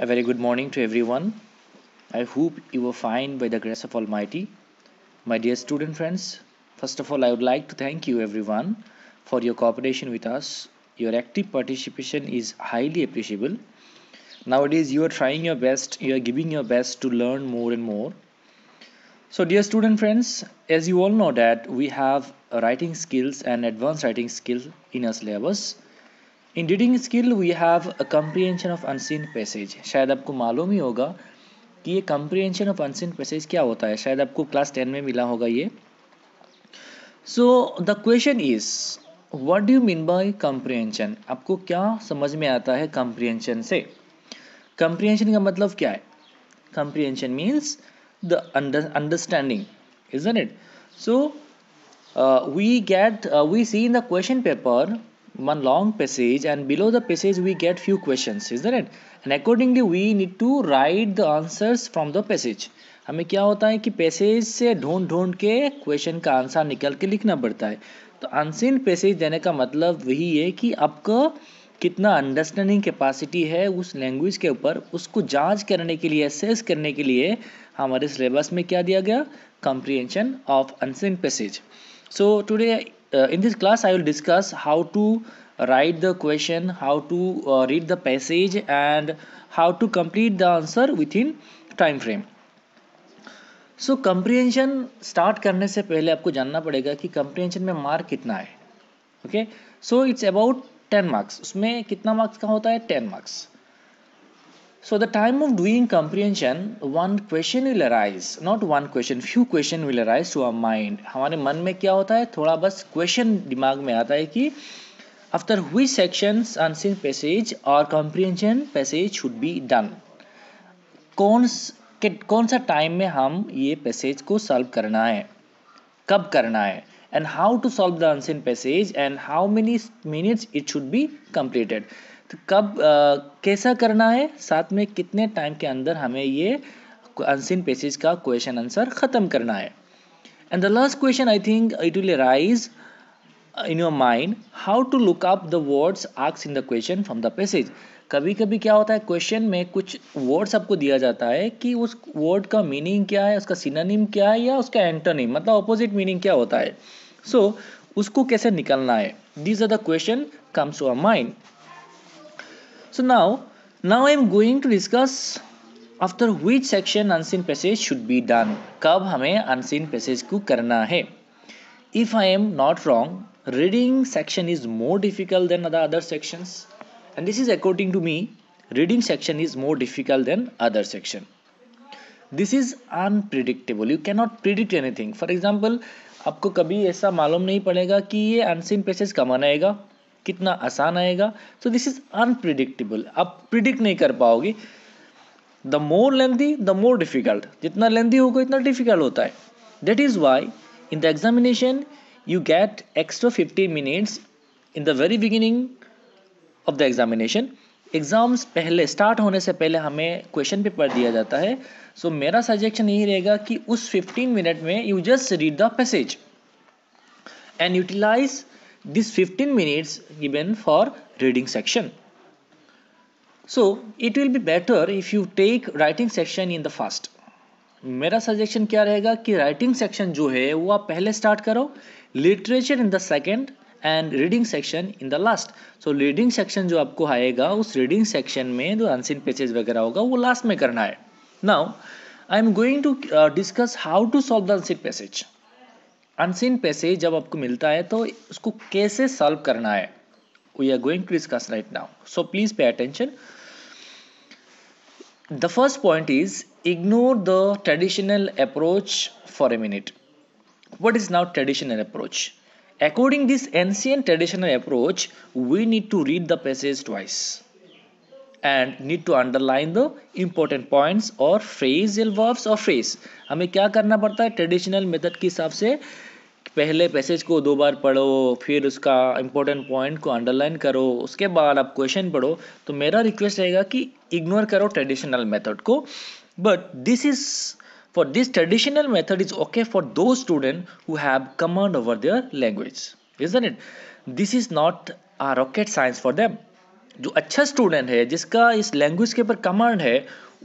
A very good morning to everyone. I hope you are fine by the grace of Almighty. My dear student friends, first of all, I would like to thank you everyone for your cooperation with us. Your active participation is highly appreciable. Nowadays, you are trying your best, you are giving your best to learn more and more. So, dear student friends, as you all know that we have writing skills and advanced writing skills in our syllabus. In reading skill we have a comprehension of unseen passage शायद आपको मालूम ही होगा कि ये comprehension of unseen passage क्या होता है शायद आपको क्लास टेन में मिला होगा ये so the question is what do mean by comprehension आपको क्या समझ में आता है कम्प्रीहेंशन से कम्प्रीहेंशन का मतलब क्या है comprehension means the understanding is it so uh, we get uh, we see in the one long passage and below the passage we get few questions that it and accordingly we need to write the answers from the passage हमें क्या होता है कि passage से ढूंढ ढूंढ के question का आंसर निकल के लिखना पड़ता है तो अनसिन पैसेज देने का मतलब वही है कि आपको कितना अंडरस्टैंडिंग कैपेसिटी है उस लैंग्वेज के ऊपर उसको जांच करने के लिए असेस करने के लिए हमारे सिलेबस में क्या दिया गया comprehension of unseen passage so today uh, in this class i will discuss how to write the question how to uh, read the passage and how to complete the answer within time frame so so, comprehension start करने से पहले आपको जानना पड़ेगा कि comprehension में mark कितना है okay so it's about ten marks उसमें कितना मार्क्स का होता है ten marks So the time of doing comprehension, one question will arise, not one question, few question will arise to our mind. हमारे मन में क्या होता है थोड़ा बस question दिमाग में आता है कि after which sections unseen passage or comprehension passage should be done. कौन के कौन सा टाइम में हम ये पैसेज को सॉल्व करना है कब करना है and how to solve the unseen passage and how many minutes it should be completed तो कब आ, कैसा करना है साथ में कितने टाइम के अंदर हमें ये अनसिन पेसेज का क्वेश्चन आंसर ख़त्म करना है and the last question I think it will rise in your mind how to look up the words आक्स in the question from the passage कभी कभी क्या होता है क्वेश्चन में कुछ वर्ड्स आपको दिया जाता है कि उस वर्ड का मीनिंग क्या है उसका सिनोनिम क्या है या उसका एंटोनिम मतलब अपोजिट मीनिंग क्या होता है सो so, उसको कैसे निकलना है these are the question comes to our mind so now now i am going to discuss after which section unseen passage should be done कब हमें अनसीन पैसेज को करना है if I am not wrong reading section is more difficult than the other sections and this is according to me reading section is more difficult than other section this is unpredictable you cannot predict anything for example आपको कभी ऐसा मालूम नहीं पड़ेगा कि ये unseen passage कब आएगा कितना आसान आएगा सो दिस इज अनप्रिडिक्टेबल आप प्रिडिक्ट नहीं कर पाओगे the more lengthy the more difficult जितना लेंथी होगा इतना डिफिकल्ट होता है that is why in the examination you get extra fifteen minutes in the very beginning of the examination exams पहले स्टार्ट होने से पहले हमें क्वेश्चन पेपर दिया जाता है सो so, मेरा सजेशन यही रहेगा कि उस 15 मिनट में you just read the passage and utilize this 15 minutes given for reading section. So it will be better if you take writing section in the first. मेरा सजेशन क्या रहेगा कि राइटिंग सेक्शन जो है वो आप पहले स्टार्ट करो literature in the second and reading section in the last so reading section जो आपको आएगा उस रीडिंग सेक्शन में जो अनसिन पेजेस वगैरह होगा वो लास्ट में करना है now I am going to discuss how to solve the unseen passage unseen passage जब आपको मिलता है तो उसको कैसे सॉल्व करना है we are going to discuss right now so please pay attention the first point is ignore the traditional approach for a minute what is now traditional approach according this ancient traditional approach we need to read the passage twice and need to underline the important points और phrasal verbs और phrase हमें क्या करना पड़ता है traditional method के हिसाब से पहले पैसेज को दो बार पढ़ो फिर उसका इंपॉर्टेंट पॉइंट को अंडरलाइन करो उसके बाद आप क्वेश्चन पढ़ो तो मेरा रिक्वेस्ट रहेगा कि इग्नोर करो ट्रेडिशनल मेथड को but this is for this traditional method is okay for those student who have command over their language is it this is not a rocket science for them जो अच्छा student है जिसका इस language के ऊपर command है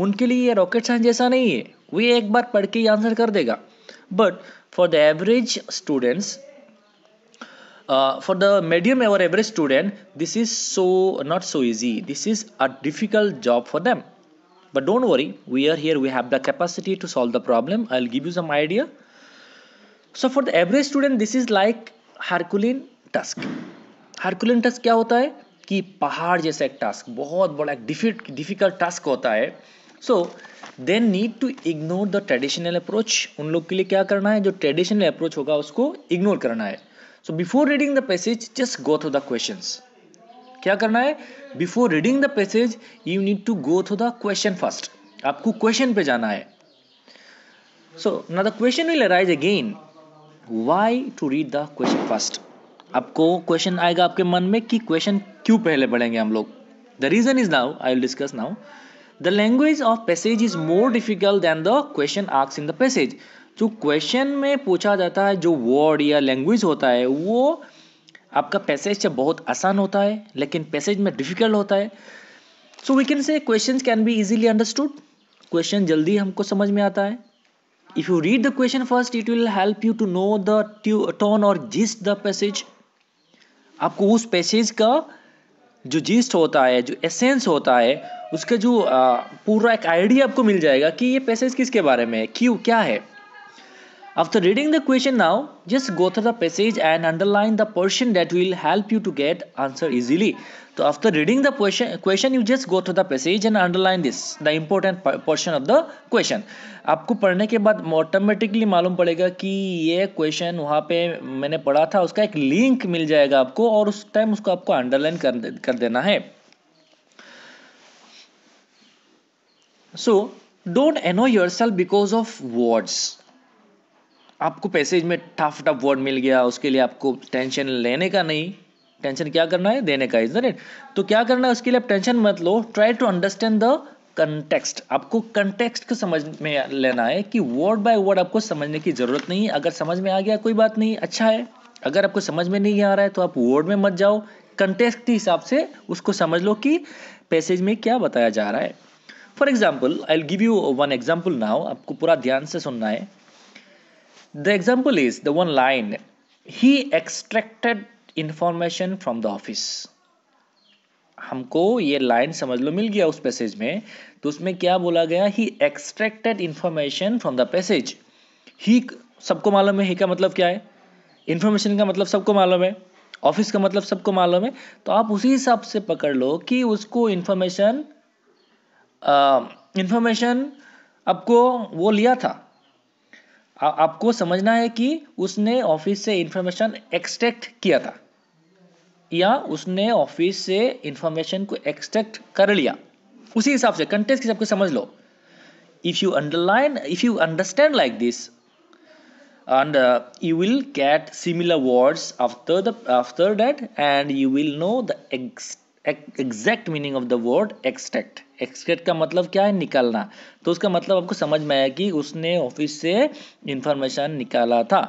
उनके लिए ये रॉकेट साइंस जैसा नहीं है वो एक बार पढ़ के ही आंसर कर देगा but for the average students uh, for the medium or average student this is so not so easy this is a difficult job for them but don't worry we are here we have the capacity to solve the problem i'll give you some idea so for the average student this is like herculean task herculean task kya hota hai ki pahad jaisa ek task bahut bada ek difficult difficult task hota hai so they need to ignore the traditional approach उन लोग के लिए क्या करना है जो traditional approach होगा उसको इग्नोर करना है so before reading the passage just go through the question क्या करना है before reading the passage you need to go through the question first आपको क्वेश्चन पे जाना है सो ना the question will arise again why to read the question first आपको question आएगा आपके मन में कि क्वेश्चन क्यों पहले पढ़ेंगे हम लोग the reason is now I will discuss now the language of passage is more difficult than the question asks in the passage जो क्वेश्चन में पूछा जाता है जो वर्ड या लैंग्वेज होता है वो आपका पैसेज से बहुत आसान होता है लेकिन पैसेज में डिफिकल्ट होता है so we can say question can be easily understood question जल्दी हमको समझ में आता है if you read the question first it will help you to know the tone और जिस द पैसेज आपको उस पैसेज का जो जिस्ट होता है जो एसेंस होता है उसका जो पूरा एक आइडिया आपको मिल जाएगा कि ये पैसेज किसके बारे में है क्यों क्या है After reading the question now, just go through the passage and underline the portion that will help you to get answer easily. So after reading the question, question you just go through the passage and underline this, the important portion of the question. आपको पढ़ने के बाद automatically मालूम पड़ेगा कि ये question वहाँ पे मैंने पढ़ा था उसका एक link मिल जाएगा आपको और उस time उसको आपको underline कर, कर देना है So don't annoy yourself because of words. आपको पैसेज में टफ टफ वर्ड मिल गया उसके लिए आपको टेंशन लेने का नहीं टेंशन क्या करना है देने का इज इट तो क्या करना है उसके लिए आप टेंशन मत लो try to understand the context आपको कंटेक्स्ट को समझ में लेना है कि वर्ड बाय वर्ड आपको समझने की ज़रूरत नहीं है अगर समझ में आ गया कोई बात नहीं अच्छा है अगर आपको समझ में नहीं आ रहा है तो आप वर्ड में मत जाओ कंटेक्स्ट के हिसाब से उसको समझ लो कि पैसेज में क्या बताया जा रहा है for example I give you one example now आपको पूरा ध्यान से सुनना है The example is the one line he extracted information from the office हमको ये लाइन समझ लो मिल गया उस पैसेज में तो उसमें क्या बोला गया he extracted information from the passage ही सबको मालूम है ही का मतलब क्या है इन्फॉर्मेशन का मतलब सबको मालूम है ऑफिस का मतलब सबको मालूम है तो आप उसी हिसाब से पकड़ लो कि उसको इन्फॉर्मेशन इन्फॉर्मेशन आपको वो लिया था आ, आपको समझना है कि उसने ऑफिस से इंफॉर्मेशन एक्सट्रैक्ट किया था या उसने ऑफिस से इंफॉर्मेशन को एक्सट्रैक्ट कर लिया उसी हिसाब से कंटेंट के हिसाब से समझ लो if you underline if you understand like this and you will get similar words after the after that and you will know the the exact meaning of the word extract extract का मतलब क्या है निकालना तो उसका मतलब आपको समझ में आया कि उसने ऑफिस से इंफॉर्मेशन निकाला था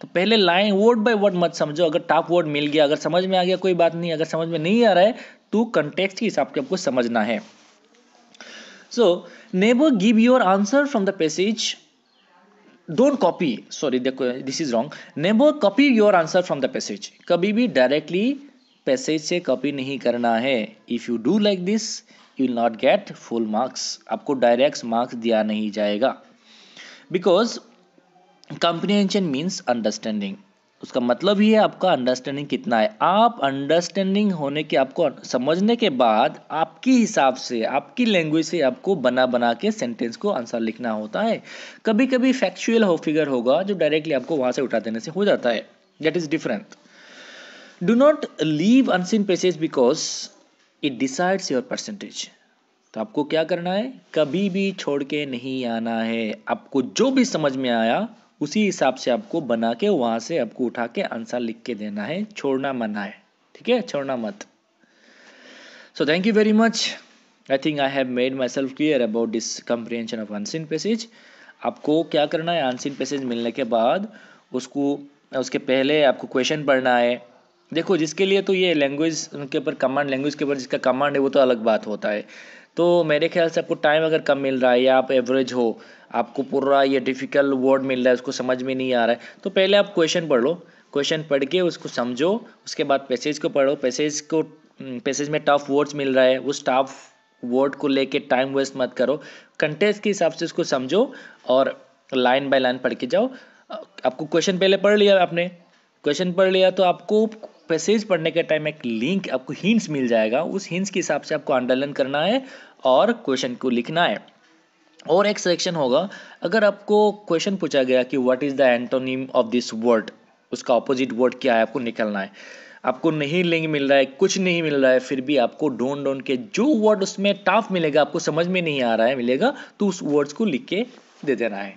तो पहले लाइन वर्ड बाय वर्ड मत समझो अगर टॉप वर्ड मिल गया अगर समझ में आ गया कोई बात नहीं अगर समझ में नहीं आ रहा है तो कंटेक्स्ट के हिसाब से आपको समझना है so never give your answer from the passage don't copy sorry देखो this is wrong never copy your answer from the passage कभी भी डायरेक्टली पैसेज से कॉपी नहीं करना है if you do like this you not get full marks आपको direct marks दिया नहीं जाएगा बिकॉज कंप्रीहेंशन मीन्स अंडरस्टैंडिंग उसका मतलब ही है आपका अंडरस्टैंडिंग कितना है आप अंडरस्टैंडिंग होने के आपको समझने के बाद आपके हिसाब से आपकी लैंग्वेज से आपको बना बना के सेंटेंस को आंसर लिखना होता है कभी कभी फैक्चुअल हो फिगर होगा जो डायरेक्टली आपको वहाँ से उठा देने से हो जाता है that is different do not leave unseen passage because it decides your percentage तो आपको क्या करना है कभी भी छोड़ के नहीं आना है आपको जो भी समझ में आया उसी हिसाब से आपको बना के वहां से आपको उठा के आंसर लिख के देना है छोड़ना मना है ठीक है छोड़ना मत so thank you very much I think I have made myself clear about this comprehension of unseen passage आपको क्या करना है अनसिन पैसेज मिलने के बाद उसको उसके पहले आपको क्वेश्चन पढ़ना है देखो जिसके लिए तो ये लैंग्वेज उनके ऊपर कमांड लैंग्वेज के ऊपर जिसका कमांड है वो तो अलग बात होता है तो मेरे ख्याल से आपको टाइम अगर कम मिल रहा है या आप एवरेज हो आपको पूरा ये डिफ़िकल्ट वर्ड मिल रहा है उसको समझ में नहीं आ रहा है तो पहले आप क्वेश्चन पढ़ लो क्वेश्चन पढ़ के उसको समझो उसके बाद पैसेज को पढ़ो पैसेज को पैसेज हम्म, में टफ वर्ड्स मिल रहा है उस टफ वर्ड को लेके टाइम वेस्ट मत करो कंटेस्ट के हिसाब से उसको समझो और लाइन बाय लाइन पढ़ के जाओ आपको क्वेश्चन पहले पढ़ लिया आपने क्वेश्चन पढ़ लिया तो आपको पैसेज पढ़ने के टाइम एक लिंक आपको हिंट्स मिल जाएगा उस हिंट्स के हिसाब से आपको अंडरलाइन करना है और क्वेश्चन को लिखना है और एक सेक्शन होगा अगर आपको क्वेश्चन पूछा गया कि what is the antonym of this word उसका ऑपोजिट वर्ड क्या है आपको निकलना है आपको नहीं लिंक मिल रहा है कुछ नहीं मिल रहा है फिर भी आपको ढूंढ ढूंढ के जो वर्ड उसमें टाफ मिलेगा आपको समझ में नहीं आ रहा है मिलेगा तो उस वर्ड्स को लिख के दे देना है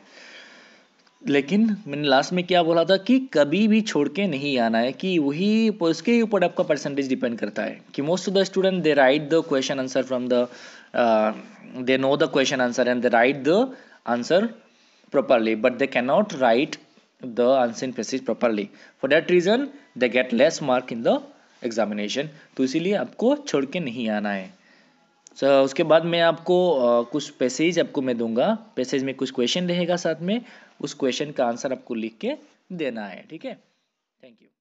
लेकिन मैंने लास्ट में क्या बोला था कि कभी भी छोड़ के नहीं आना है कि वही उसके ऊपर आपका परसेंटेज डिपेंड करता है कि most of the student they write the question answer from the they know the question answer and they write the answer properly they can not write the answer in passage properly for that reason they get less mark in the examination तो इसीलिए आपको छोड़ के नहीं आना है सो उसके बाद मैं आपको कुछ पैसेज आपको मैं दूंगा पैसेज में कुछ क्वेश्चन रहेगा साथ में उस क्वेश्चन का आंसर आपको लिख के देना है ठीक है थैंक यू